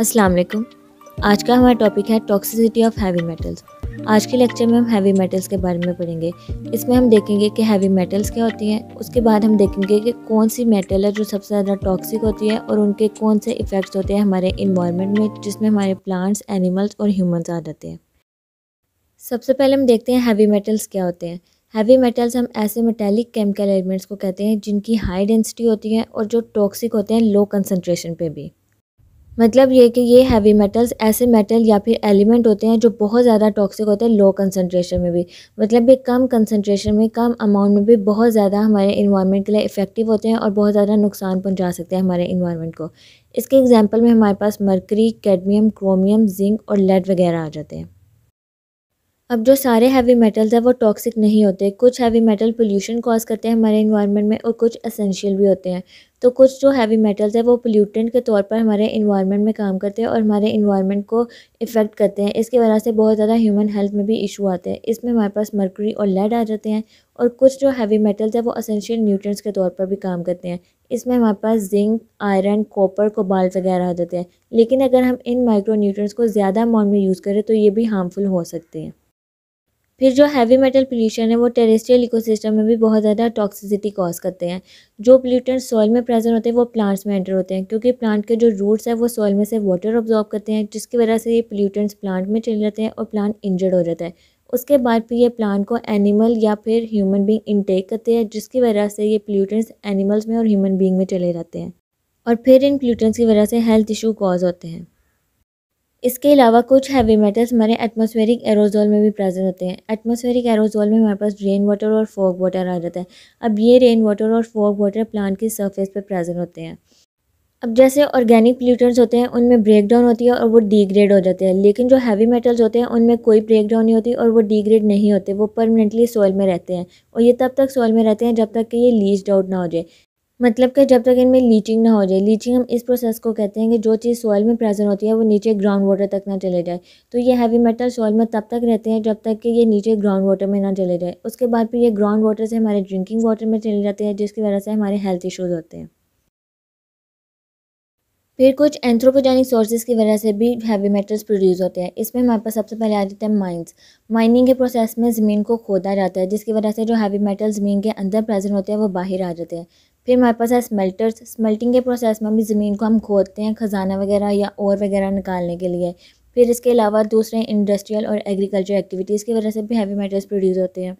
अस्सलाम वालेकुम आज का हमारा टॉपिक है टॉक्सिसिटी ऑफ हैवी मेटल्स आज के लेक्चर में हम हैवी मेटल्स के बारे में पढ़ेंगे इसमें हम देखेंगे कि हैवी मेटल्स क्या होती हैं उसके बाद हम देखेंगे कि कौन सी मेटल है जो सबसे ज़्यादा टॉक्सिक होती है और उनके कौन से इफ़ेक्ट्स होते हैं हमारे इन्वायरमेंट में जिसमें हमारे प्लांट्स एनिमल्स और ह्यूमन्स आ जाते हैं सबसे पहले हम देखते हैं हैवी मेटल्स क्या होते हैं हैवी मेटल्स हम ऐसे मेटेलिक केमिकल एलिमेंट्स को कहते हैं जिनकी हाई डेंसिटी होती है और जो टॉक्सिक होते हैं लो कंसनट्रेशन पे भी मतलब ये कि ये हैवी मेटल्स ऐसे मेटल या फिर एलिमेंट होते हैं जो बहुत ज़्यादा टॉक्सिक होते हैं लो कंसनट्रेशन में भी मतलब ये कम कंसनट्रेशन में कम अमाउंट में भी बहुत ज़्यादा हमारे इन्वायरमेंट के लिए इफ़ेक्टिव होते हैं और बहुत ज़्यादा नुकसान पहुंचा सकते हैं हमारे इन्वायरमेंट को इसके एग्जाम्पल में हमारे पास मरकरी कैडमियम क्रोमियम जिंक और लेड वगैरह आ जाते हैं अब जो सारे हैवी मेटल्स हैं वो टॉक्सिक नहीं होते कुछ हैवी मेटल पोल्यूशन कॉज करते हैं हमारे इन्वायरमेंट में और कुछ असेंशियल भी होते हैं तो कुछ जो हैवी मेटल्स हैं वो पोल्यूटेंट के तौर पर हमारे इन्वायरमेंट में काम करते हैं और हमारे इन्वायरमेंट को इफ़ेक्ट करते हैं इसकी वजह से बहुत ज़्यादा ह्यूमन हेल्थ में भी इशू आते हैं इसमें हमारे पास मरकरी और लेड आ जाते हैं और कुछ जो हैवी मेटल्स हैं वो असेंशियल न्यूट्रंस के तौर पर भी काम करते हैं इसमें हमारे पास जिंक आयरन कॉपर कोबाल वगैरह आ जाते हैं लेकिन अगर हम इन माइक्रो न्यूट्रंस को ज़्यादा अमाउंट में यूज़ करें तो ये भी हार्मफुल हो सकते हैं फिर जो हैवी मेटल पोल्यूशन है वो टेरेस्ट्रियल इकोसिस्टम में भी बहुत ज़्यादा टॉक्सिसिटी कॉज करते हैं जो पोल्यूटेंट सॉइल में प्रेजेंट होते हैं वो प्लांट्स में एंटर होते हैं क्योंकि प्लांट के जो रूट्स हैं वो सॉइल में से वाटर ऑब्जॉर्व करते हैं जिसकी वजह से ये पोल्यूटेंट्स प्लांट में चले जाते हैं और प्लांट इंजर्ड हो जाता है उसके बाद फिर ये प्लांट को एनिमल या फिर ह्यूमन बींग इनटेक करते हैं जिसकी वजह से ये पोल्यूटेंट्स एनिमल्स में और ह्यूमन बींग में चले जाते हैं और फिर इन पोल्यूटेंट्स की वजह से हेल्थ इशू कॉज होते हैं इसके अलावा कुछ हैवी मेटल्स हमारे एटमॉस्फेरिक एरोजोल में भी प्रेजेंट होते हैं एटमॉस्फेरिक एरोजोल में हमारे पास रेन वाटर और फॉग वाटर आ जाता है अब ये रेन वाटर और फॉग वाटर प्लांट की सरफेस पर प्रेजेंट होते हैं अब जैसे ऑर्गेनिक प्लूटर्स होते हैं उनमें ब्रेक डाउन होती है और वो डिग्रेड हो जाते हैं लेकिन जो हैवी मेटल्स होते हैं उनमें कोई ब्रेक डाउन नहीं होती और वो डिग्रेड नहीं होते वो परमानेंटली सॉइल में रहते हैं और ये तब तक सॉइल में रहते हैं जब तक कि ये लीज आउट ना हो जाए मतलब कि जब तक इनमें लीचिंग ना हो जाए लीचिंग हम इस प्रोसेस को कहते हैं कि जो चीज़ सॉइल में प्रेजेंट होती है वो नीचे ग्राउंड वाटर तक ना चले जाए तो ये हैवी मेटल सॉइल में तब तक रहते हैं जब तक कि ये नीचे ग्राउंड वाटर में ना चले जाए उसके बाद फिर ये ग्राउंड वाटर से हमारे ड्रिंकिंग वाटर में चले जाते हैं जिसकी वजह से हमारे हेल्थ इशूज़ होते हैं फिर कुछ एंथ्रोपोजेनिक सोर्सेज की वजह से भी हैवी मेटल्स प्रोड्यूस होते हैं इसमें हमारे पास सबसे पहले आ जाता है माइंस माइनिंग के प्रोसेस में ज़मीन को खोदा जाता है जिसकी वजह से जो हैवी मेटल ज़मीन के अंदर प्रेजेंट होते हैं वो बाहर आ जाते हैं फिर हमारे पास है स्मेल्टर्स स्मेल्टिंग के प्रोसेस में भी ज़मीन को हम खोदते हैं ख़जाना वगैरह या और वगैरह निकालने के लिए फिर इसके अलावा दूसरे इंडस्ट्रियल और एग्रीकल्चर एक्टिविटीज़ की वजह से भी हैवी मेटल्स प्रोड्यूस होते हैं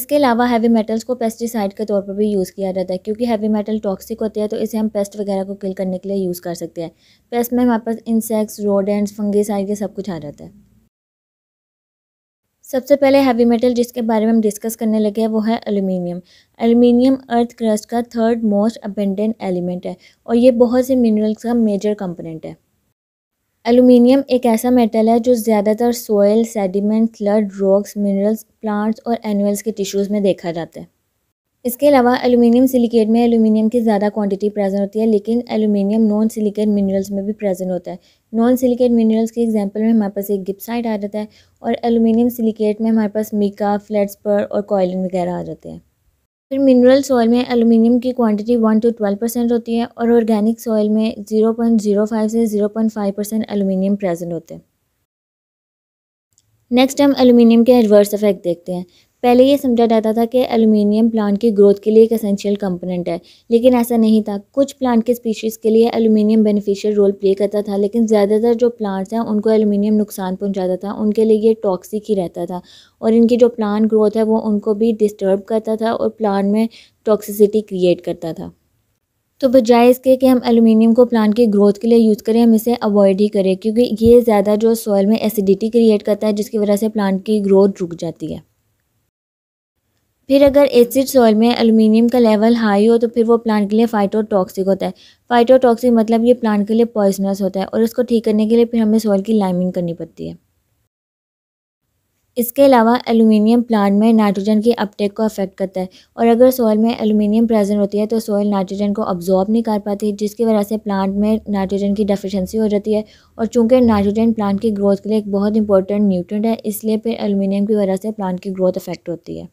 इसके अलावा हैवी मेटल्स को पेस्टिसाइड के तौर पर भी यूज़ किया जाता है क्योंकि हैवी मेटल टॉक्सिक होते हैं तो इसे हम पेस्ट वगैरह को किल करने के लिए यूज़ कर सकते हैं पेस्ट में हमारे पास इंसेक्ट्स रोडेंट्स फंगिसाइड ये सब कुछ आ जाता है सबसे पहले हैवी मेटल जिसके बारे में हम डिस्कस करने लगे हैं वो है एल्यूमिनियम एल्युमिनियम अर्थ क्रस्ट का थर्ड मोस्ट अबेंडेंट एलिमेंट है और ये बहुत से मिनरल्स का मेजर कंपोनेंट है एल्यूमिनियम एक ऐसा मेटल है जो ज़्यादातर soil sediment flood rocks minerals plants और एनिमल्स के टिश्यूज़ में देखा जाता है इसके अलावा एल्युमिनियम सिलिकेट में एल्यूमिनियम की ज़्यादा क्वांटिटी प्रेजेंट होती है लेकिन एल्युमिनियम नॉन सिलिकेट मिनरल्स में भी प्रेजेंट होता है नॉन सिलिकेट मिनरल्स के एग्जांपल में हमारे पास एक गिप्साइट आ जाता है और एलुमिनियम सिलिकेट में हमारे पास मीका फ्लैट्सपर और कोयलिन वगैरह आ जाते हैं फिर मिनरल सॉइल में एलुमिनियम की quantity one two twelve percent होती है और ऑर्गेनिक सॉइल में ज़ीरो पॉइंट ज़ीरो फाइव से zero point five percent aluminium present होते हैं नेक्स्ट हम एलुमिनियम के एडवर्स इफेक्ट देखते हैं पहले ये समझा जाता था कि एल्यूमिनियम प्लांट की ग्रोथ के लिए एक असेंशियल कंपोनेंट है लेकिन ऐसा नहीं था कुछ प्लांट के स्पीशीज़ के लिए एलुमिनियम बेनिफिशियल रोल प्ले करता था लेकिन ज़्यादातर जो प्लांट्स हैं उनको एलुमिनियम नुकसान पहुंचाता था उनके लिए ये टॉक्सिक ही रहता था और इनकी जो प्लान ग्रोथ है वो उनको भी डिस्टर्ब करता था और प्लान में टॉक्सिसिटी क्रिएट करता था तो बजाय इसके कि हम एलुमिनियम को प्लांट की ग्रोथ के लिए यूज़ करें हम इसे अवॉइड ही करें क्योंकि ये ज़्यादा जो सॉइल में एसिडिटी क्रिएट करता है जिसकी वजह से प्लांट की ग्रोथ रुक जाती है फिर अगर एसिड सॉइल में एलुमिनियम का लेवल हाई हो तो फिर वो प्लांट के लिए फाइटोटॉक्सिक होता है फाइटोटॉक्सिक मतलब ये प्लांट के लिए पॉइसनस होता है और इसको ठीक करने के लिए फिर हमें सॉइल की लाइमिंग करनी पड़ती है इसके अलावा एल्यूमिनियम प्लांट में नाइट्रोजन की अपटेक को अफेक्ट करता है और अगर सॉइल में एलुमिनियम प्रेजेंट होती है तो सॉइल नाइट्रोजन को अब्जॉर्ब नहीं कर पाती जिसकी वजह से प्लांट में नाइट्रोजन की डेफिशिएंसी हो जाती है और चूंकि नाइट्रोजन प्लांट की ग्रोथ के लिए एक बहुत इंपॉर्टेंट न्यूट्रेंट है इसलिए फिर एलुमिनियम की वजह से प्लांट की ग्रोथ अफेक्ट होती है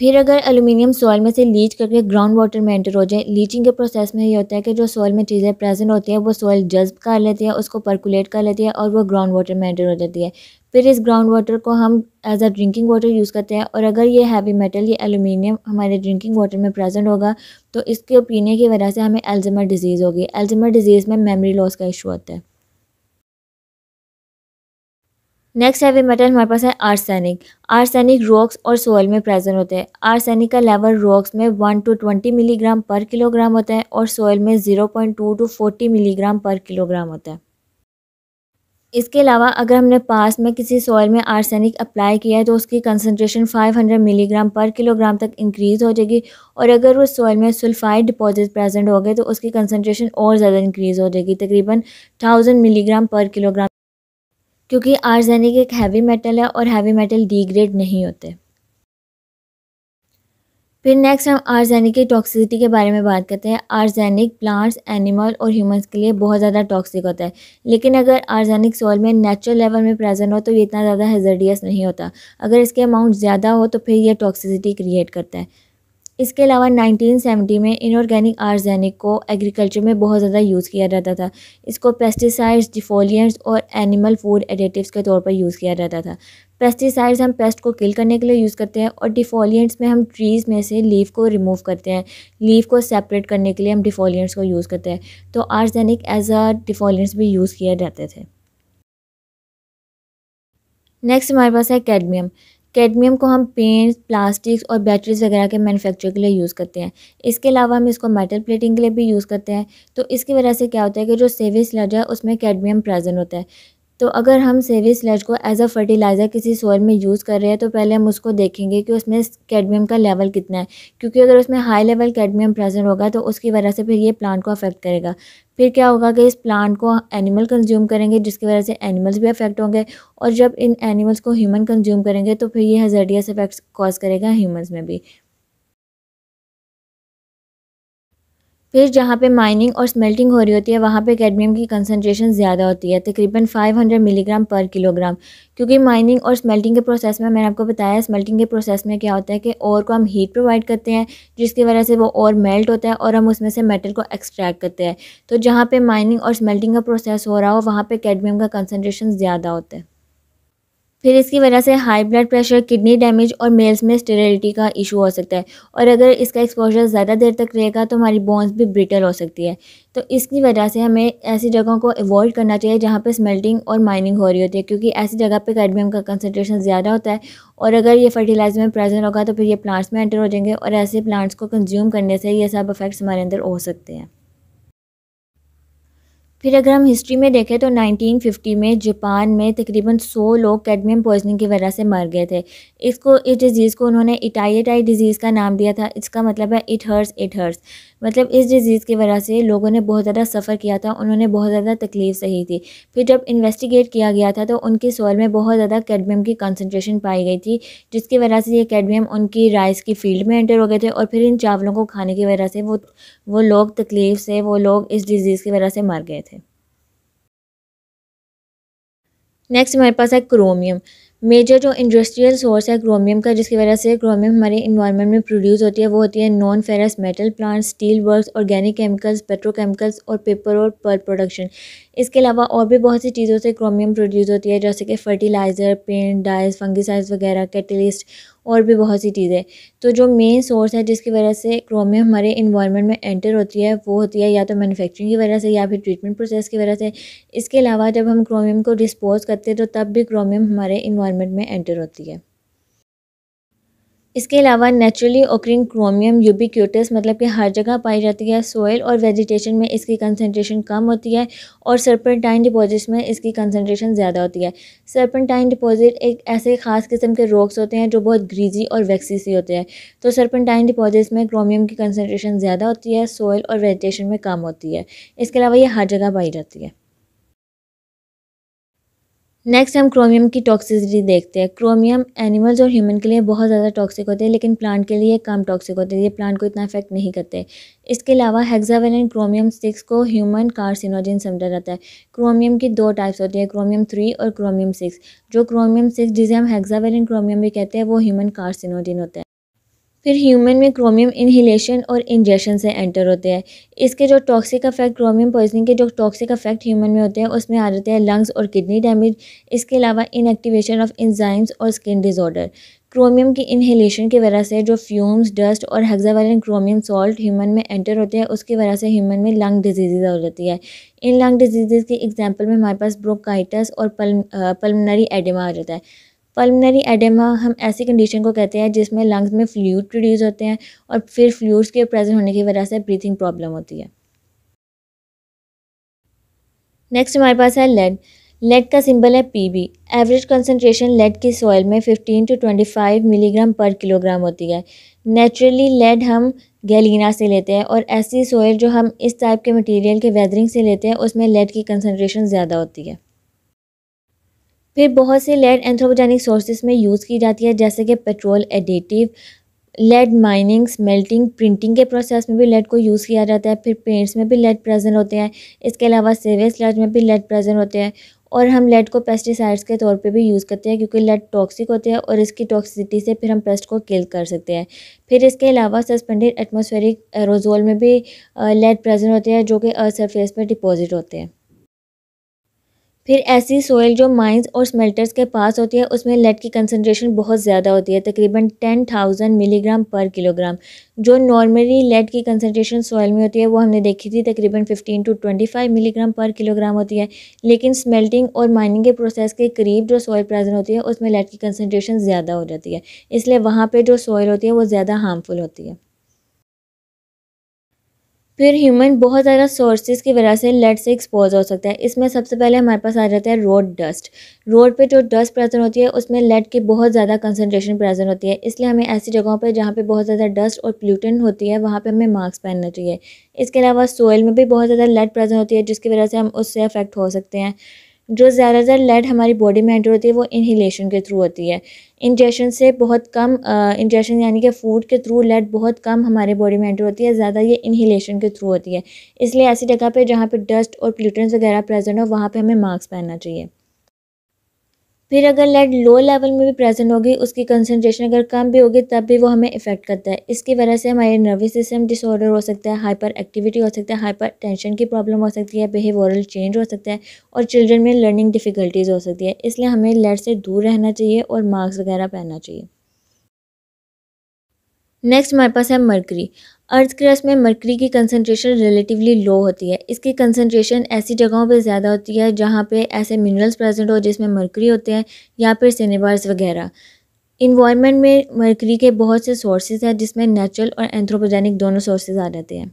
फिर अगर एलुमिनियम सॉइल में से लीच करके ग्राउंड वाटर में एंटर हो जाए लीचिंग के प्रोसेस में ये होता है कि जो सॉइल में चीज़ें प्रेजेंट होती हैं वो सॉइल जज्ब कर लेती है उसको परकुलेट कर लेती है और वो ग्राउंड वाटर में एंटर हो जाती है फिर इस ग्राउंड वाटर को हम as a drinking water use करते हैं और अगर ये हैवी मेटल ये एलुमिनियम हमारे ड्रिंकिंग वाटर में प्रेजेंट होगा तो इसके पीने की वजह से हमें एल्जमर डिजीज़ होगी एल्जमर डिजीज़ में मेमरी लॉस का इशू होता है नेक्स्ट हैवी मेटल हमारे पास है आर्सेनिक आर्सेनिक रॉक्स और सोयल में प्रेजेंट होते हैं आर्सेनिक का लेवल रॉक्स में 1 टू 20 मिलीग्राम पर किलोग्राम होता है और सोयल में 0.2 टू 40 मिलीग्राम पर किलोग्राम होता है इसके अलावा अगर हमने पास में किसी सॉयल में आर्सेनिक अप्लाई किया है तो उसकी कंसनट्रेशन 500 मिलीग्राम पर किलोग्राम तक इंक्रीज़ हो जाएगी और अगर उस सॉयल में सल्फाइड डिपॉजिट प्रेजेंट हो गए तो उसकी कंसनट्रेशन और ज़्यादा इंक्रीज़ हो जाएगी तकरीबन 1000 मिलीग्राम पर किलोग्राम क्योंकि आर्जेनिक एक हैवी मेटल है और हैवी मेटल डिग्रेड नहीं होते फिर नेक्स्ट हम आर्जेनिक की टॉक्सिसिटी के बारे में बात करते हैं आर्जेनिक प्लांट्स एनिमल और ह्यूमंस के लिए बहुत ज़्यादा टॉक्सिक होता है लेकिन अगर आर्जेनिक सॉइल में नेचुरल लेवल में प्रेजेंट हो तो ये इतना ज़्यादा हेजरडियस नहीं होता अगर इसके अमाउंट ज़्यादा हो तो फिर ये टॉक्सिसिटी क्रिएट करता है इसके अलावा 1970 में इनऑर्गेनिक आर्जेनिक को एग्रीकल्चर में बहुत ज़्यादा यूज़ किया जाता था इसको पेस्टिसाइड्स डिफोलियंट्स और एनिमल फूड एडिटिव्स के तौर पर यूज़ किया जाता था पेस्टिसाइड्स हम पेस्ट को किल करने के लिए यूज़ करते हैं और डिफोलियंट्स में हम ट्रीज़ में से लीव को रिमूव करते हैं लीव को सेपरेट करने के लिए हम डिफोलियंट्स को यूज़ करते हैं तो आर्जैनिक एज अ डिफोलियंट्स भी यूज़ किए जाते थे नेक्स्ट हमारे पास है कैडमियम कैडमियम को हम पेंट प्लास्टिक्स और बैटरीज वगैरह के मैन्युफैक्चर के लिए यूज़ करते हैं इसके अलावा हम इसको मेटल प्लेटिंग के लिए भी यूज़ करते हैं तो इसकी वजह से क्या होता है कि जो सेविस लज है उसमें कैडमियम प्रेजेंट होता है तो अगर हम सेवी स्लेज को एज अ फर्टिलाइज़र किसी सोयल में यूज़ कर रहे हैं तो पहले हम उसको देखेंगे कि उसमें कैडमियम का लेवल कितना है क्योंकि अगर उसमें हाई लेवल कैडमियम प्रेजेंट होगा तो उसकी वजह से फिर ये प्लांट को अफेक्ट करेगा फिर क्या होगा कि इस प्लांट को एनिमल कंज्यूम करेंगे जिसकी वजह से एनिमल्स भी अफेक्ट होंगे और जब इन एनिमल्स को ह्यूमन कंज्यूम करेंगे तो फिर ये हजरडियस इफेक्ट्स कॉज करेगा ह्यूमन्स में भी फिर जहाँ पे माइनिंग और स्मेल्टिंग हो रही होती है वहाँ पे कैडमियम की कंसनट्रेशन ज़्यादा होती है तकरीबन 500 मिलीग्राम पर किलोग्राम क्योंकि माइनिंग और स्मेल्टिंग के प्रोसेस में मैंने आपको बताया स्मेल्टिंग के प्रोसेस में क्या होता है कि और को हम हीट प्रोवाइड करते हैं जिसकी वजह से वो और मेल्ट होता है और हम उसमें से मेटल को एक्सट्रैक्ट करते हैं तो जहाँ पर माइनिंग और स्मेल्टिंग का प्रोसेस हो रहा हो वहाँ पर कैडमियम का कंसनट्रेशन ज़्यादा होता है फिर इसकी वजह से high blood pressure kidney damage और मेल्स में स्टेरिलिटी का इशू हो सकता है और अगर इसका एक्सपोजर ज़्यादा देर तक रहेगा तो हमारी बोन्स भी ब्रिटल हो सकती है तो इसकी वजह से हमें ऐसी जगहों को अवॉइड करना चाहिए जहाँ पर स्मेल्टिंग और माइनिंग हो रही होती है क्योंकि ऐसी जगह पर कैडमियम का कंसनट्रेशन ज़्यादा होता है और अगर ये फर्टिलाइजर में प्रेजेंट होगा तो फिर ये प्लांट्स में एंटर हो जाएंगे और ऐसे प्लांट्स को कंज्यूम करने से ये सब इफेक्ट्स हमारे अंदर हो सकते हैं फिर अगर हम हिस्ट्री में देखें तो 1950 में जापान में तकरीबन 100 लोग कैडमियम पॉइजनिंग की वजह से मर गए थे इसको इस डिज़ीज़ को उन्होंने इटाइटाई डिज़ीज़ का नाम दिया था इसका मतलब है इट हर्स इट हर्स मतलब इस डिज़ीज़ की वजह से लोगों ने बहुत ज़्यादा सफ़र किया था उन्होंने बहुत ज़्यादा तकलीफ़ सही थी फिर जब इन्वेस्टिगेट किया गया था तो उनके सोल में बहुत ज़्यादा कैडमियम की कंसनट्रेशन पाई गई थी जिसकी वजह से ये कैडमियम उनकी राइस की फील्ड में एंटर हो गए थे और फिर इन चावलों को खाने की वजह से वो वो लोग तकलीफ़ से वो लोग इस डिज़ीज़ की वजह से मर गए थे नेक्स्ट हमारे पास है क्रोमियम मेजर जो इंडस्ट्रियल सोर्स है क्रोमियम का जिसकी वजह से क्रोमियम हमारे इन्वायरमेंट में प्रोड्यूस होती है वो होती है non ferrous metal plant steel works organic chemicals petrochemicals और पेपर और पर प्रोडक्शन इसके अलावा और भी बहुत सी चीज़ों से क्रोमियम प्रोड्यूस होती है जैसे कि फर्टिलाइज़र पेंट डाइज फंगिसाइज वगैरह कैटलिस्ट और भी बहुत सी चीज़ें तो जो मेन सोर्स है जिसकी वजह से क्रोमियम हमारे इन्वायरमेंट में एंटर होती है वो होती है या तो मैन्युफैक्चरिंग की वजह से या फिर ट्रीटमेंट प्रोसेस की वजह से इसके अलावा जब हम क्रोमियम को डिस्पोज करते हैं तो तब भी क्रोमियम हमारे इन्वायरमेंट में एंटर होती है इसके अलावा नेचुरली ओकरिंग क्रोमियम यूबिक्यूटस मतलब कि हर जगह पाई जाती है सोयल और वेजिटेशन में इसकी कंसनट्रेशन कम होती है और सरपेंटाइन डिपॉजिट्स में इसकी कंसनट्रेशन ज़्यादा होती है सरपेंटाइन डिपॉजिट एक ऐसे ख़ास किस्म के रोक्स होते हैं जो बहुत ग्रीजी और वैक्सीसी होते हैं तो सर्पेंटाइन डिपॉजिट्स में क्रोमियम की कंसनट्रेशन ज़्यादा होती है सोयल और वेजिटेशन में कम होती है इसके अलावा ये हर जगह पाई जाती है नेक्स्ट हम क्रोमियम की टॉक्सिसिटी देखते हैं क्रोमियम एनिमल्स और ह्यूमन के लिए बहुत ज़्यादा टॉक्सिक होते हैं लेकिन प्लांट के लिए कम टॉक्सिक होते हैं ये प्लांट को इतना इफेक्ट नहीं करते इसके अलावा हेक्सावेलेंट क्रोमियम सिक्स को ह्यूमन कार्सिनोजिन समझा जाता है क्रोमियम की दो टाइप्स होती है क्रोमियम थ्री और क्रोमियम सिक्स जो क्रोमियम सिक्स जिसे हम हेक्सावेलेंट क्रोमियम भी कहते हैं वो ह्यूमन कार्सिनोजिन होता है फिर ह्यूमन में क्रोमियम इन्हीलेशन और इंजेक्शन से एंटर होते हैं इसके जो टॉक्सिक अफेक्ट क्रोमियम पॉइजनिंग के जो टॉक्सिक अफेक्ट ह्यूमन में होते हैं उसमें आ जाते हैं लंग्स और किडनी डैमेज इसके अलावा इनएक्टिवेशन ऑफ इंजाइम्स और स्किन डिसऑर्डर क्रोमियम की इन्हीलेशन की वजह से जो फ्यूम्स डस्ट और हेक्सावैलेंट क्रोमियम सॉल्ट ह्यूमन में एंटर होते हैं उसकी वजह से ह्यूमन में लंग डिजीज़ हो जाती है इन लंग डिजीज़ की एग्जाम्पल में हमारे पास ब्रोकाइटस और पल पल्मनरी एडिमा आ जाता है पल्मनरी एडेमा हम ऐसी कंडीशन को कहते हैं जिसमें लंग्स में फ्लूड प्रोड्यूस होते हैं और फिर फ्लूड्स के प्रेजेंट होने की वजह से ब्रीथिंग प्रॉब्लम होती है नेक्स्ट हमारे पास है लेड लेड का सिंबल है पीबी एवरेज कंसंट्रेशन लेड की सॉइल में 15 टू 25 मिलीग्राम पर किलोग्राम होती है नेचुरली लेड हम गैलिना से लेते हैं और ऐसी सॉइल जो हम इस टाइप के मटेरियल के वेदरिंग से लेते हैं उसमें लेड की कंसंट्रेशन ज़्यादा होती है फिर बहुत से लेड एंथ्रोपोजेनिक सोर्सेज में यूज़ की जाती है जैसे कि petrol additive lead mining smelting printing के प्रोसेस में भी लेड को यूज़ किया जाता है फिर पेंट्स में भी लेड प्रेजेंट होते हैं इसके अलावा सेवेज लेड में भी लेड प्रेजेंट होते हैं और हम लेड को पेस्टिसाइड्स के तौर पे भी यूज़ करते हैं क्योंकि लेड टॉक्सिक होते हैं और इसकी टॉक्सिसिटी से फिर हम पेस्ट को किल कर सकते हैं फिर इसके अलावा सस्पेंडेड एटमॉस्फेरिक एरोजोल में भी लेड प्रेजेंट होते हैं जो कि सरफेस पर डिपॉजिट होते हैं फिर ऐसी सोयल जो माइंस और स्मेल्टर्स के पास होती है उसमें लेड की कंसनट्रेशन बहुत ज़्यादा होती है तकरीबन टेन थाउजेंड मिलीग्राम पर किलोग्राम जो नॉर्मली लेड की कंसनट्रेशन सोयल में होती है वो हमने देखी थी तकरीबन fifteen to twenty five milligram पर किलोग्राम होती है लेकिन स्मेल्टिंग और माइनिंग के प्रोसेस के करीब जो सॉइल प्रेजेंट होती है उसमें लेड की कंसनट्रेशन ज़्यादा हो जाती है इसलिए वहाँ पर जो सॉइल होती है वो ज़्यादा हार्मफुल होती है फिर ह्यूमन बहुत ज़्यादा सोर्सेज की वजह से लेट से एक्सपोज हो सकता है इसमें सबसे पहले हमारे पास आ जाता है रोड डस्ट रोड पे जो डस्ट प्रेजेंट होती है उसमें लेड की बहुत ज़्यादा कंसनट्रेशन प्रेजेंट होती है इसलिए हमें ऐसी जगहों पे जहाँ पे बहुत ज़्यादा डस्ट और प्लूटन होती है वहाँ पर हमें मास्क पहनना चाहिए इसके अलावा सोइल में भी बहुत ज़्यादा लेड प्रेजेंट होती है जिसकी वजह से हम उससे अफेक्ट हो सकते हैं जो ज़्यादातर लेड हमारी बॉडी में एंटर होती है वो इन्हीलेशन के थ्रू होती है इंजेशन से बहुत कम इंजेक्शन यानी कि फूड के थ्रू लेड बहुत कम हमारे बॉडी में एंटर होती है ज़्यादा ये इन्हीलेशन के थ्रू होती है इसलिए ऐसी जगह पे जहाँ पे डस्ट और प्लूटेंस वगैरह प्रेजेंट हो वहाँ पे हमें मास्क पहनना चाहिए फिर अगर लेड लो लेवल में भी प्रेजेंट होगी उसकी कंसनट्रेशन अगर कम भी होगी तब भी वो हमें इफेक्ट करता है इसकी वजह से हमारे नर्वस सिस्टम डिसऑर्डर हो सकता है हाइपर एक्टिविटी हो सकता है हाइपर टेंशन की प्रॉब्लम हो सकती है बिहेवियरल चेंज हो सकता है और चिल्ड्रन में लर्निंग डिफ़िकल्टीज़ हो सकती है इसलिए हमें लेड से दूर रहना चाहिए और मास्क वगैरह पहनना चाहिए नेक्स्ट हमारे पास है मरकरी अर्थ क्रस्ट में मरकरी की कंसनट्रेशन रिलेटिवली लो होती है इसकी कंसनट्रेशन ऐसी जगहों पर ज़्यादा होती है जहाँ पर ऐसे मिनरल्स प्रेजेंट हो जिसमें मरकरी होते हैं या फिर सिनेबार्स वगैरह इन्वायरमेंट में मरकरी के बहुत से सोर्सेज हैं जिसमें नेचुरल और एंथ्रोपोजेनिक दोनों सोर्सेज आ जाते हैं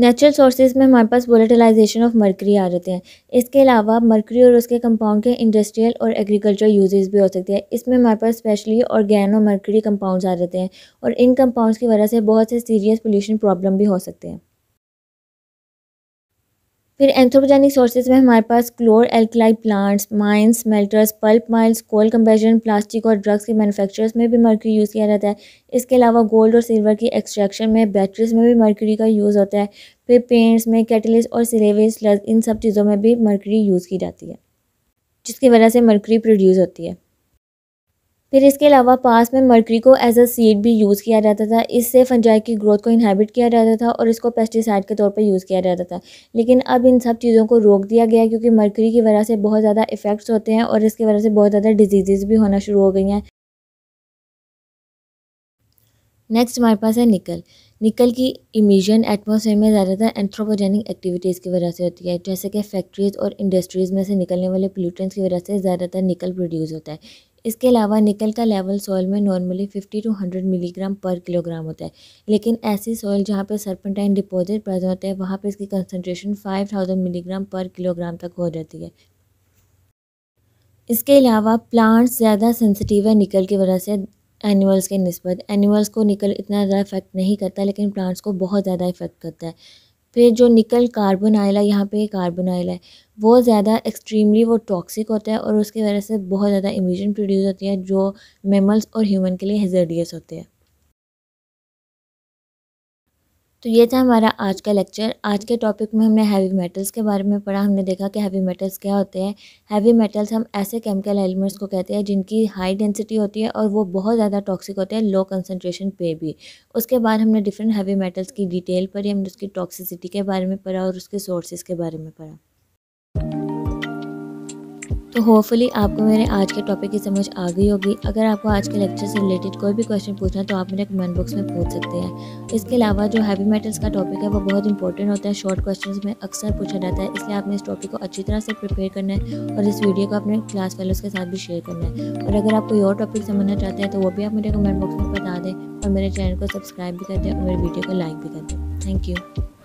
नेचुरल सोर्सेज में हमारे पास वोलेटलाइजेशन ऑफ मरकरी आ जाते हैं इसके अलावा मरकरी और उसके कंपाउंड के इंडस्ट्रियल और एग्रीकल्चर यूजेस भी हो सकते हैं इसमें हमारे पास स्पेशली ऑर्गेनो मरकरी कंपाउंड्स आ जाते हैं और इन कंपाउंड्स की वजह से बहुत से सीरियस पोल्यूशन प्रॉब्लम भी हो सकते हैं फिर एंथ्रोपोजेनिक सोर्सेज में हमारे पास chlor alkali plants mines melters pulp mills coal combustion plastic और ड्रग्स के मैनुफैक्चरर्स में भी मर्क्यूरी यूज़ किया जाता है इसके अलावा गोल्ड और सिल्वर की एक्सट्रैक्शन में बैटरीज में भी मर्क्यूरी का यूज़ होता है फिर पेंट्स में कैटलिस और सिलेवेज इन सब चीज़ों में भी मर्क्यूरी यूज़ की जाती है जिसकी वजह से मर्क्यूरी प्रोड्यूस होती है फिर इसके अलावा पास में मर्करी को एज अ सीड भी यूज़ किया जाता था इससे फंजाई की ग्रोथ को इनहेबिट किया जाता था और इसको पेस्टिसाइड के तौर पर यूज़ किया जाता था लेकिन अब इन सब चीज़ों को रोक दिया गया क्योंकि मर्करी की वजह से बहुत ज़्यादा इफ़ेक्ट्स होते हैं और इसकी वजह से बहुत ज़्यादा डिजीज़ भी होना शुरू हो गई हैं नेक्स्ट हमारे पास है निकल निकल की इमिशन एटमोसफेयर में ज़्यादातर एंथ्रोपोजेनिक एक्टिविटीज़ की वजह से होती है जैसे कि फैक्ट्रीज़ और इंडस्ट्रीज़ में से निकलने वाले पोल्यूटेंट्स की वजह से ज़्यादातर निकल प्रोड्यूस होता है इसके अलावा निकल का लेवल सॉइल में नॉर्मली 50 टू 100 मिलीग्राम पर किलोग्राम होता है लेकिन ऐसी सॉइल जहाँ पर सरपेंटाइन डिपॉजिट प्रेजेंट होते हैं वहाँ पर इसकी कंसनट्रेशन थाउजेंड मिलीग्राम पर किलोग्राम तक हो जाती है इसके अलावा प्लांट्स ज़्यादा सेंसिटिव है निकल की वजह से एनिमल्स के नस्बत एनिमल्स को निकल इतना ज़्यादा इफ़ेक्ट नहीं करता लेकिन प्लांट्स को बहुत ज़्यादा इफ़ेक्ट करता है फिर जो निकल कार्बन आयला यहाँ पर कार्बन आयला है वो ज़्यादा एक्सट्रीमली वो टॉक्सिक होता है और उसकी वजह से बहुत ज़्यादा इमिजन प्रोड्यूस होती है जो मेमल्स और ह्यूमन के लिए हेजर्डियस होते हैं तो ये था हमारा आज का लेक्चर आज के टॉपिक में हमने हैवी मेटल्स के बारे में पढ़ा हमने देखा कि हैवी मेटल्स क्या होते हैं हैवी मेटल्स हम ऐसे केमिकल एलिमेंट्स को कहते हैं जिनकी हाई डेंसिटी होती है और वो बहुत ज़्यादा टॉक्सिक होते हैं लो कंसनट्रेशन पे भी उसके बाद हमने डिफरेंट हैवी मेटल्स की डिटेल पढ़ी हमने उसकी टॉक्सिसिटी के बारे में पढ़ा और उसके सोर्सेज के बारे में पढ़ा तो होपफुली आपको मेरे आज के टॉपिक की समझ आ गई होगी अगर आपको आज के लेक्चर से रिलेटेड कोई भी क्वेश्चन पूछना है तो आप मेरे कमेंट बॉक्स में पूछ सकते हैं इसके अलावा जो हैवी मेटल्स का टॉपिक है वो बहुत इंपॉर्टेंट होता है शॉर्ट क्वेश्चन में अक्सर पूछा जाता है इसलिए आपने इस टॉपिक को अच्छी तरह से प्रिपेयर करना है और इस वीडियो को अपने क्लास फेलोज़ के साथ भी शेयर करना है और अगर आप कोई और टॉपिक समझना चाहते हैं तो वो भी आप मेरे कमेंट बॉक्स में बता दें और मेरे चैनल को सब्सक्राइब भी कर दें और मेरे वीडियो को लाइक भी कर दें थैंक यू